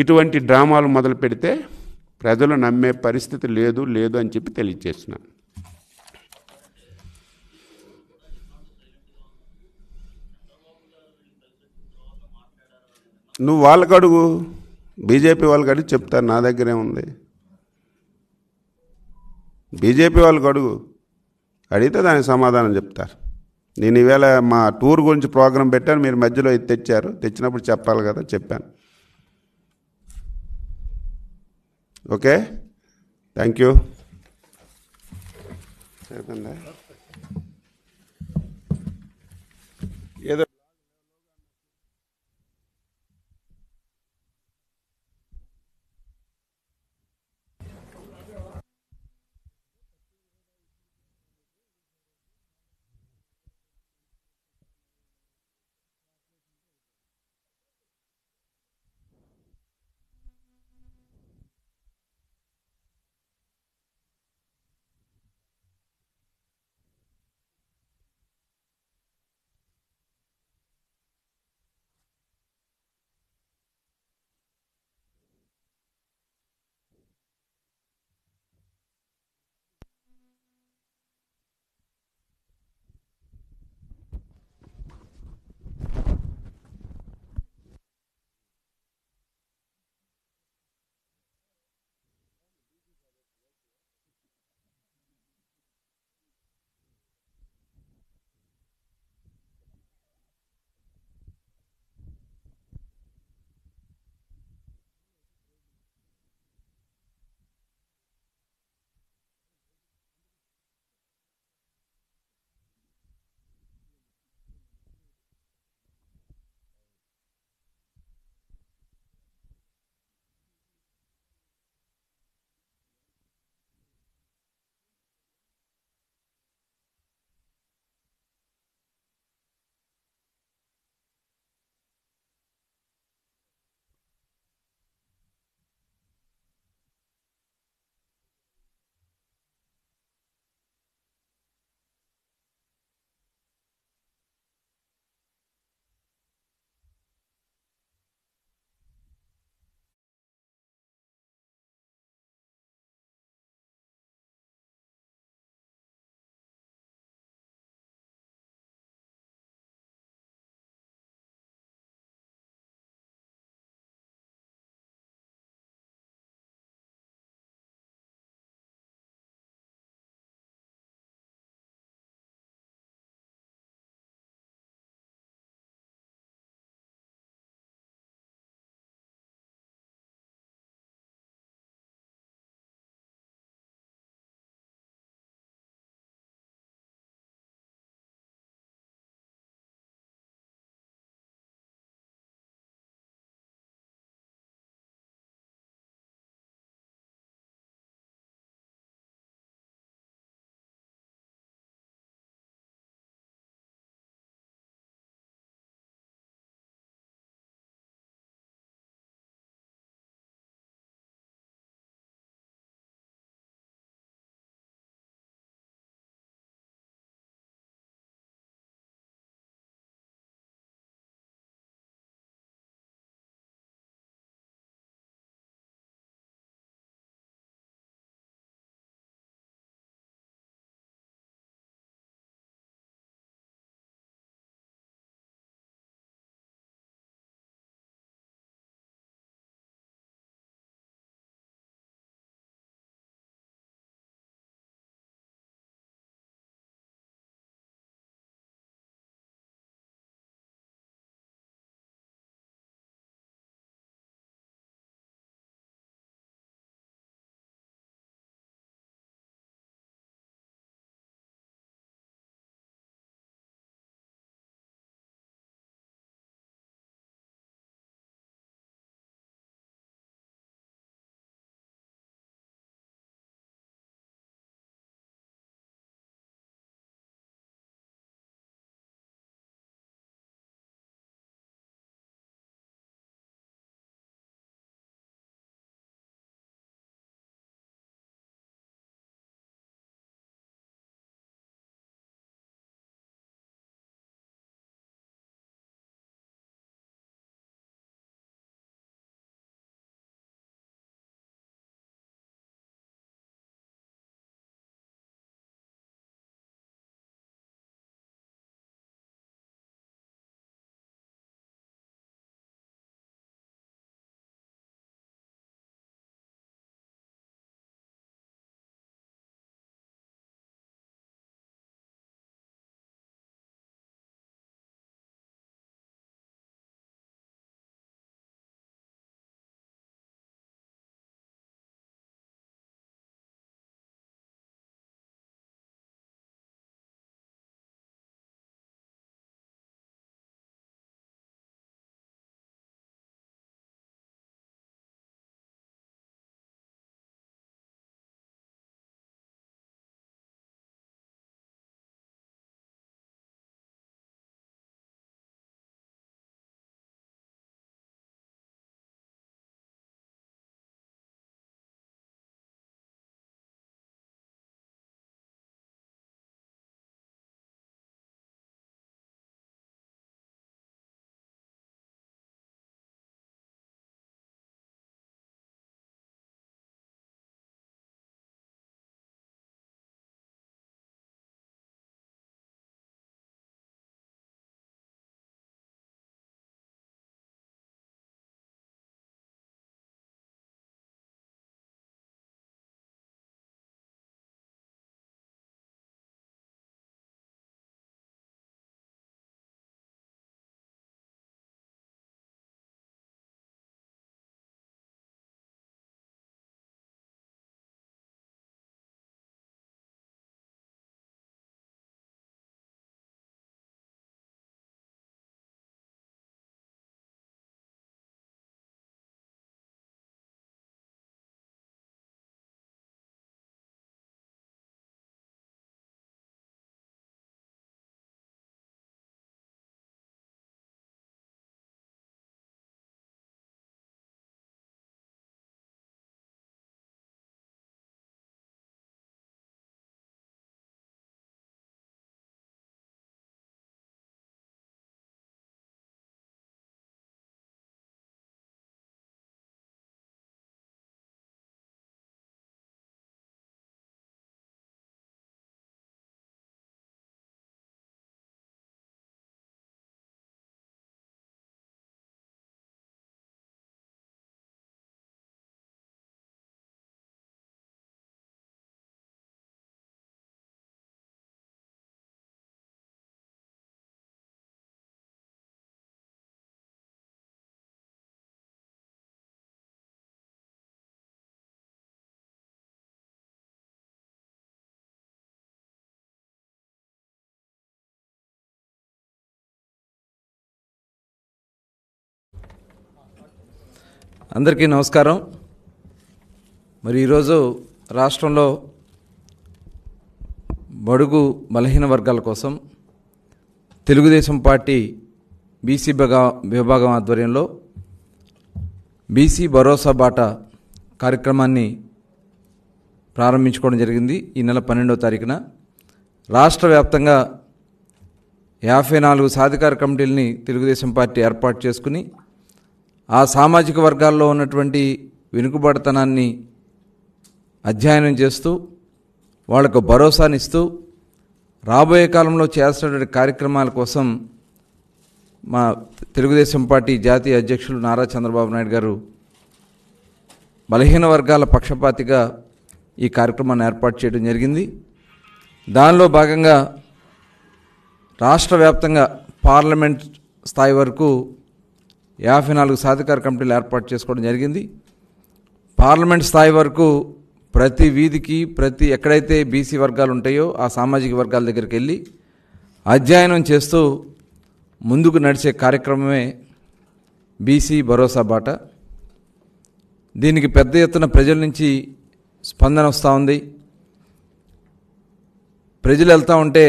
ఇటువంటి డ్రామాలు మొదలు పెడితే ప్రజలు నమ్మే పరిస్థితి లేదు లేదు అని చెప్పి తెలియజేస్తున్నాను నువ్వు వాళ్ళకడుగు బీజేపీ వాళ్ళకి అడిగి చెప్తారు నా దగ్గరే ఉంది బీజేపీ వాళ్ళకి అడుగు అడిగితే దానికి సమాధానం చెప్తారు నేను ఈవేళ మా టూర్ గురించి ప్రోగ్రాం పెట్టాను మీరు మధ్యలో ఇది తెచ్చారు తెచ్చినప్పుడు చెప్పాలి కదా చెప్పాను ఓకే థ్యాంక్ యూ ఏదో అందరికీ నమస్కారం మరి ఈరోజు రాష్ట్రంలో బడుగు బలహీన వర్గాల కోసం తెలుగుదేశం పార్టీ బీసీ విభాగం ఆధ్వర్యంలో బీసీ భరోసా బాట కార్యక్రమాన్ని ప్రారంభించుకోవడం జరిగింది ఈ నెల పన్నెండవ తారీఖున రాష్ట్ర వ్యాప్తంగా యాభై నాలుగు సాధికార కమిటీలని తెలుగుదేశం పార్టీ ఏర్పాటు చేసుకుని ఆ సామాజిక వర్గాల్లో ఉన్నటువంటి వెనుకబడతనాన్ని అధ్యయనం చేస్తూ వాళ్లకు భరోసానిస్తూ రాబోయే కాలంలో చేస్తున్నటువంటి కార్యక్రమాల కోసం మా తెలుగుదేశం పార్టీ జాతీయ అధ్యక్షులు నారా చంద్రబాబు నాయుడు గారు బలహీన వర్గాల పక్షపాతిగా ఈ కార్యక్రమాన్ని ఏర్పాటు చేయడం జరిగింది దానిలో భాగంగా రాష్ట్ర వ్యాప్తంగా పార్లమెంట్ స్థాయి వరకు యాభై నాలుగు సాధికార కమిటీలు ఏర్పాటు చేసుకోవడం జరిగింది పార్లమెంట్ స్థాయి వరకు ప్రతి వీధికి ప్రతి ఎక్కడైతే బీసీ వర్గాలు ఉంటాయో ఆ సామాజిక వర్గాల దగ్గరికి వెళ్ళి అధ్యయనం చేస్తూ ముందుకు నడిచే కార్యక్రమమే బీసీ భరోసా బాట దీనికి పెద్ద ఎత్తున ప్రజల నుంచి స్పందన వస్తూ ఉంది ప్రజలు వెళ్తూ ఉంటే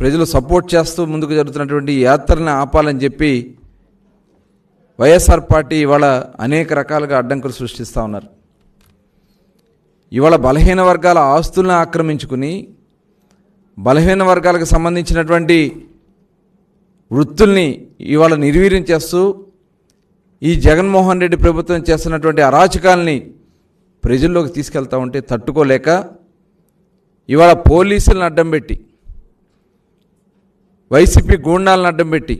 ప్రజలు సపోర్ట్ చేస్తూ ముందుకు జరుగుతున్నటువంటి యాత్రని ఆపాలని చెప్పి వైఎస్ఆర్ పార్టీ ఇవాళ అనేక రకాలుగా అడ్డంకులు సృష్టిస్తూ ఉన్నారు ఇవాళ బలహీన వర్గాల ఆస్తులను ఆక్రమించుకుని బలహీన వర్గాలకు సంబంధించినటువంటి వృత్తుల్ని ఇవాళ నిర్వీర్యం చేస్తూ ఈ జగన్మోహన్ రెడ్డి ప్రభుత్వం చేస్తున్నటువంటి అరాచకాల్ని ప్రజల్లోకి తీసుకెళ్తా ఉంటే తట్టుకోలేక ఇవాళ పోలీసులను అడ్డం పెట్టి వైసీపీ గూండాలను అడ్డం పెట్టి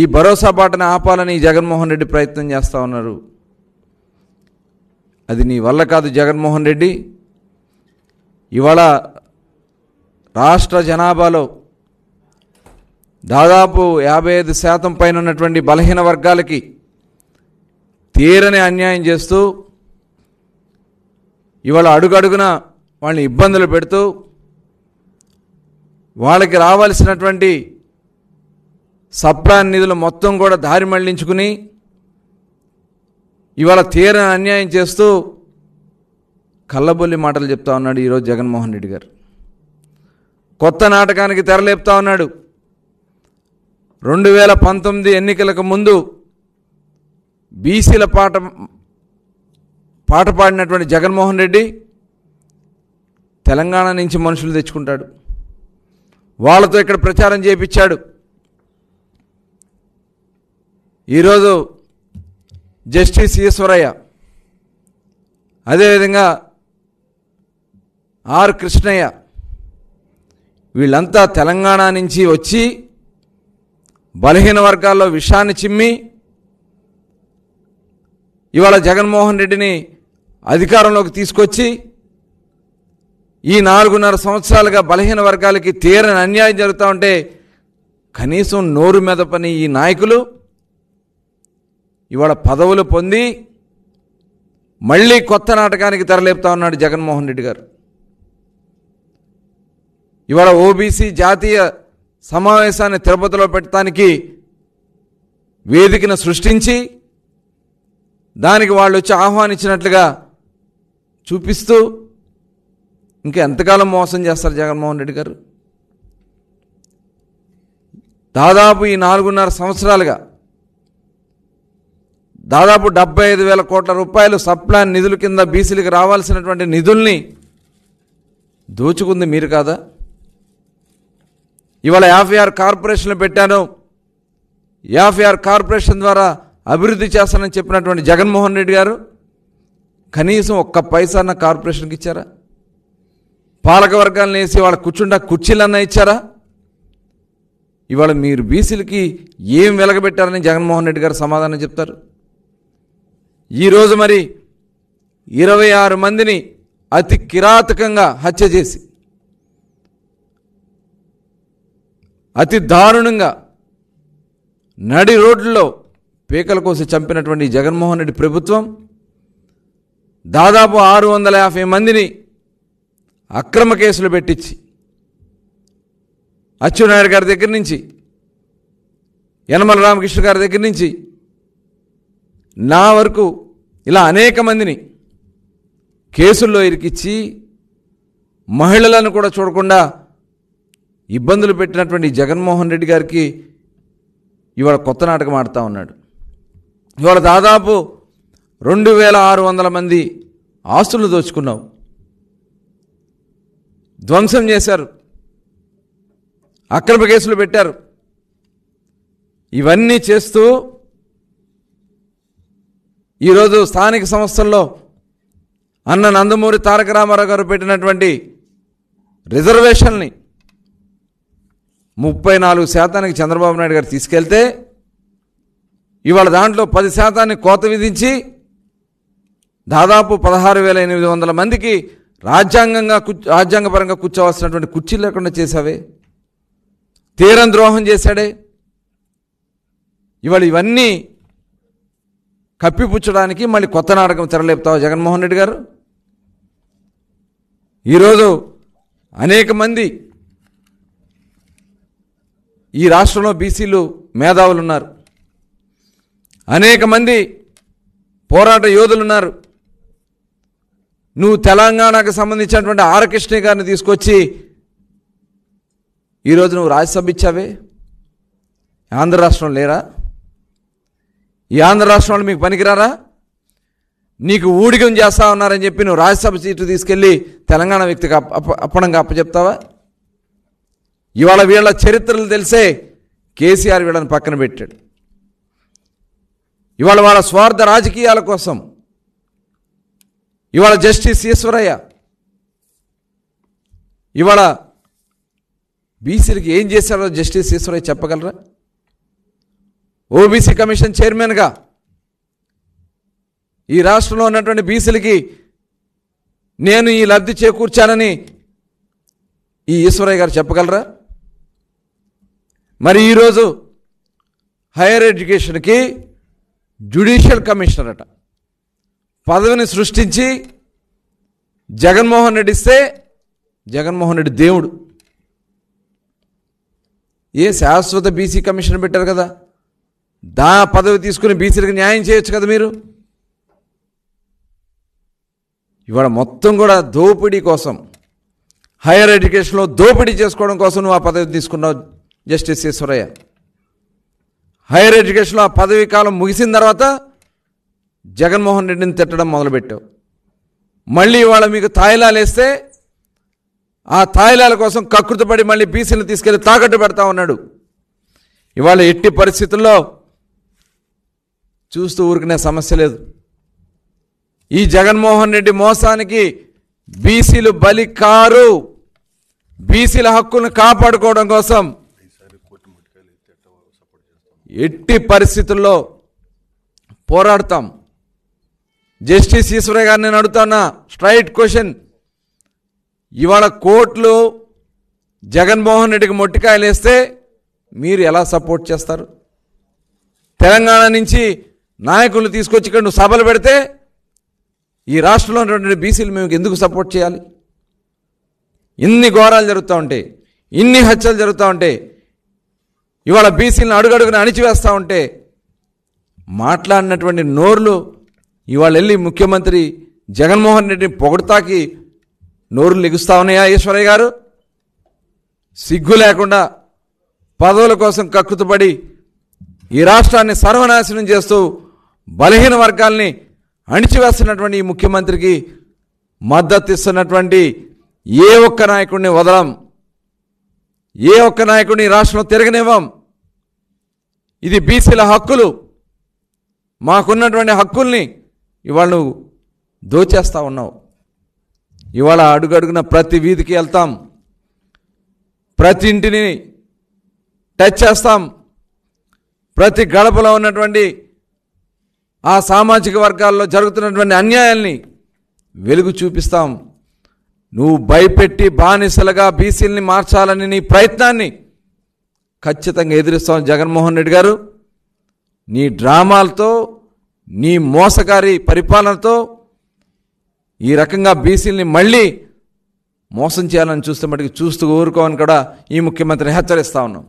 ఈ భరోసా బాటను ఆపాలని జగన్మోహన్ రెడ్డి ప్రయత్నం చేస్తూ ఉన్నారు అది నీ వల్ల కాదు జగన్మోహన్ రెడ్డి ఇవాళ రాష్ట్ర జనాభాలో దాదాపు యాభై ఐదు శాతం పైన ఉన్నటువంటి బలహీన వర్గాలకి తీరని అన్యాయం చేస్తూ ఇవాళ అడుగడుగున వాళ్ళని ఇబ్బందులు పెడుతూ వాళ్ళకి రావాల్సినటువంటి సబ్ప్రాన్ నిధులు మొత్తం కూడా దారి మళ్లించుకుని ఇవాళ తీరని అన్యాయం చేస్తూ కళ్ళబొల్లి మాటలు చెప్తా ఉన్నాడు ఈరోజు జగన్మోహన్ రెడ్డి గారు కొత్త నాటకానికి తెరలేపుతా ఉన్నాడు రెండు వేల పంతొమ్మిది ఎన్నికలకు ముందు బీసీల పాట పాట పాడినటువంటి జగన్మోహన్ రెడ్డి తెలంగాణ నుంచి మనుషులు తెచ్చుకుంటాడు వాళ్ళతో ఇక్కడ ప్రచారం చేయించాడు ఈరోజు జస్టిస్ ఈశ్వరయ్య అదేవిధంగా ఆర్ కృష్ణయ్య వీళ్ళంతా తెలంగాణ నుంచి వచ్చి బలహీన వర్గాల్లో విషాన్ని చిమ్మి ఇవాళ జగన్మోహన్ రెడ్డిని అధికారంలోకి తీసుకొచ్చి ఈ నాలుగున్నర సంవత్సరాలుగా బలహీన వర్గాలకి తీరని అన్యాయం జరుగుతూ ఉంటే కనీసం నోరు పని ఈ నాయకులు ఇవాళ పదవులు పొంది మళ్ళీ కొత్త నాటకానికి తెరలేపుతా ఉన్నాడు జగన్మోహన్ రెడ్డి గారు ఇవాళ ఓబీసీ జాతీయ సమావేశాన్ని తిరుపతిలో పెట్టడానికి వేదికను సృష్టించి దానికి వాళ్ళు వచ్చి ఆహ్వానించినట్లుగా చూపిస్తూ ఇంకా ఎంతకాలం మోసం చేస్తారు జగన్మోహన్ రెడ్డి గారు దాదాపు ఈ నాలుగున్నర సంవత్సరాలుగా దాదాపు డెబ్బై ఐదు వేల కోట్ల రూపాయలు సప్లాన్ నిధుల కింద బీసీలకు రావాల్సినటువంటి నిధుల్ని దోచుకుంది మీరు కాదా ఇవాళ ఎఫ్ఐఆర్ ఆరు కార్పొరేషన్లు పెట్టాను ఎఫ్ఐఆర్ కార్పొరేషన్ ద్వారా అభివృద్ధి చేస్తానని చెప్పినటువంటి జగన్మోహన్ రెడ్డి గారు కనీసం ఒక్క పైసా కార్పొరేషన్కి ఇచ్చారా పాలకవర్గాలను వేసి వాళ్ళ కూర్చుండ కుర్చీలన్నా ఇచ్చారా ఇవాళ మీరు బీసీలకి ఏం వెలగబెట్టారని జగన్మోహన్ రెడ్డి గారు సమాధానం చెప్తారు ఈరోజు మరి ఇరవై ఆరు మందిని అతి కిరాతకంగా హత్య చేసి అతి దారుణంగా నడి రోడ్లలో పీకల కోసి చంపినటువంటి జగన్మోహన్ రెడ్డి ప్రభుత్వం దాదాపు ఆరు వందల యాభై మందిని అక్రమ కేసులు పెట్టించి అచ్చెన్నాయుడు గారి దగ్గర నుంచి యనమల రామకృష్ణ గారి దగ్గర నుంచి నా వరకు ఇలా అనేక మందిని కేసుల్లో ఇరికిచ్చి మహిళలను కూడా చూడకుండా ఇబ్బందులు పెట్టినటువంటి జగన్మోహన్ రెడ్డి గారికి ఇవాళ కొత్త నాటకం ఆడుతూ ఉన్నాడు ఇవాళ దాదాపు రెండు వేల ఆరు వందల మంది ఆస్తులు దోచుకున్నావు ధ్వంసం చేశారు అక్రమ కేసులు పెట్టారు ఇవన్నీ చేస్తూ ఈరోజు స్థానిక సంస్థల్లో అన్న నందమూరి తారక రామారావు గారు పెట్టినటువంటి రిజర్వేషన్ని ముప్పై నాలుగు శాతానికి చంద్రబాబు నాయుడు గారు తీసుకెళ్తే ఇవాళ దాంట్లో పది శాతాన్ని కోత విధించి దాదాపు పదహారు వేల ఎనిమిది వందల మందికి రాజ్యాంగంగా రాజ్యాంగపరంగా కూర్చోవలసినటువంటి కుర్చీ లేకుండా చేశావే తీరం ద్రోహం చేశాడే ఇవాళ ఇవన్నీ కప్పిపుచ్చడానికి మళ్ళీ కొత్త నాటకం తెరలేపుతావు జగన్మోహన్ రెడ్డి గారు ఈరోజు అనేక మంది ఈ రాష్ట్రంలో బీసీలు మేధావులు ఉన్నారు అనేక మంది పోరాట యోధులు ఉన్నారు నువ్వు తెలంగాణకు సంబంధించినటువంటి ఆరకృష్ణ గారిని తీసుకొచ్చి ఈరోజు నువ్వు రాజ్యసభ ఇచ్చావే ఆంధ్ర రాష్ట్రం లేరా ఈ ఆంధ్ర రాష్ట్రంలో మీకు పనికిరారా నీకు ఊడిగం చేస్తా ఉన్నారని చెప్పి నువ్వు రాజ్యసభ సీటు తీసుకెళ్ళి తెలంగాణ వ్యక్తికి అప్ప అప్పణంగా అప్పచెప్తావా ఇవాళ వీళ్ళ చరిత్రలు తెలిసే కేసీఆర్ వీళ్ళని పక్కన పెట్టాడు ఇవాళ వాళ్ళ స్వార్థ రాజకీయాల కోసం ఇవాళ జస్టిస్ ఈశ్వరయ్య ఇవాళ బీసీలకి ఏం చేశారో జస్టిస్ ఈశ్వరయ్య చెప్పగలరా ఓబీసీ కమిషన్ చైర్మన్గా ఈ రాష్ట్రంలో ఉన్నటువంటి బీసీలకి నేను ఈ లబ్ధి చేకూర్చానని ఈ ఈశ్వరయ్య గారు చెప్పగలరా మరి ఈరోజు హైయర్ ఎడ్యుకేషన్కి జ్యుడిషియల్ కమిషనర్ అట పదవిని సృష్టించి జగన్మోహన్ రెడ్డి ఇస్తే జగన్మోహన్ రెడ్డి దేవుడు ఏ శాశ్వత బీసీ కమిషన్ పెట్టారు కదా దా పదవి తీసుకుని బీసీలకు న్యాయం చేయొచ్చు కదా మీరు ఇవాళ మొత్తం కూడా దోపిడీ కోసం హైయర్ ఎడ్యుకేషన్లో దోపిడీ చేసుకోవడం కోసం నువ్వు ఆ పదవి తీసుకున్నావు జస్టిస్ ఈశ్వరయ్య హైయర్ ఎడ్యుకేషన్లో ఆ పదవి కాలం ముగిసిన తర్వాత జగన్మోహన్ రెడ్డిని తిట్టడం మొదలుపెట్టావు మళ్ళీ ఇవాళ మీకు తాయిలాలు వేస్తే ఆ తాయిలాల కోసం కకృతపడి మళ్ళీ బీసీలు తీసుకెళ్లి తాకట్టు పెడతా ఉన్నాడు ఇవాళ ఎట్టి పరిస్థితుల్లో చూస్తూ ఊరికినే సమస్య లేదు ఈ జగన్మోహన్ రెడ్డి మోసానికి బీసీలు బలి కారు బీసీల హక్కును కాపాడుకోవడం కోసం ఎట్టి పరిస్థితుల్లో పోరాడతాం జస్టిస్ ఈశ్వరయ్య గారు నేను స్ట్రైట్ క్వశ్చన్ ఇవాళ కోర్టులు జగన్మోహన్ రెడ్డికి మొట్టికాయలు వేస్తే మీరు ఎలా సపోర్ట్ చేస్తారు తెలంగాణ నుంచి నాయకులు తీసుకొచ్చి ఇక్కడ నువ్వు సభలు పెడితే ఈ రాష్ట్రంలో ఉన్నటువంటి బీసీలు మేము ఎందుకు సపోర్ట్ చేయాలి ఇన్ని ఘోరాలు జరుగుతూ ఉంటాయి ఇన్ని హత్యలు జరుగుతూ ఉంటాయి ఇవాళ బీసీలను అడుగడుగున అణిచివేస్తూ ఉంటే మాట్లాడినటువంటి నోర్లు ఇవాళ వెళ్ళి ముఖ్యమంత్రి జగన్మోహన్ రెడ్డిని పొగడతాకి నోరు లెగుస్తా ఉన్నాయా ఈశ్వరయ్య గారు సిగ్గు లేకుండా పదవుల కోసం కక్కుతుపడి ఈ రాష్ట్రాన్ని సర్వనాశనం చేస్తూ బలహీన వర్గాల్ని అణిచివేస్తున్నటువంటి ఈ ముఖ్యమంత్రికి మద్దతు ఇస్తున్నటువంటి ఏ ఒక్క నాయకుడిని వదలం ఏ ఒక్క నాయకుడిని రాష్ట్రంలో తిరగనివ్వం ఇది బీసీల హక్కులు మాకున్నటువంటి హక్కుల్ని ఇవాళ నువ్వు దోచేస్తూ ఉన్నావు ఇవాళ అడుగడుగున ప్రతి వీధికి వెళ్తాం ప్రతి ఇంటిని టచ్ చేస్తాం ప్రతి గడపలో ఉన్నటువంటి ఆ సామాజిక వర్గాల్లో జరుగుతున్నటువంటి అన్యాయాల్ని వెలుగు చూపిస్తాం నువ్వు భయపెట్టి బానిసలుగా బీసీలని మార్చాలని నీ ప్రయత్నాన్ని ఖచ్చితంగా ఎదురుస్తాం జగన్మోహన్ రెడ్డి గారు నీ డ్రామాలతో నీ మోసకారి పరిపాలనతో ఈ రకంగా బీసీలని మళ్ళీ మోసం చేయాలని చూస్తే మటుకు చూస్తూ ఊరుకోవని కూడా ఈ ముఖ్యమంత్రిని హెచ్చరిస్తా ఉన్నాం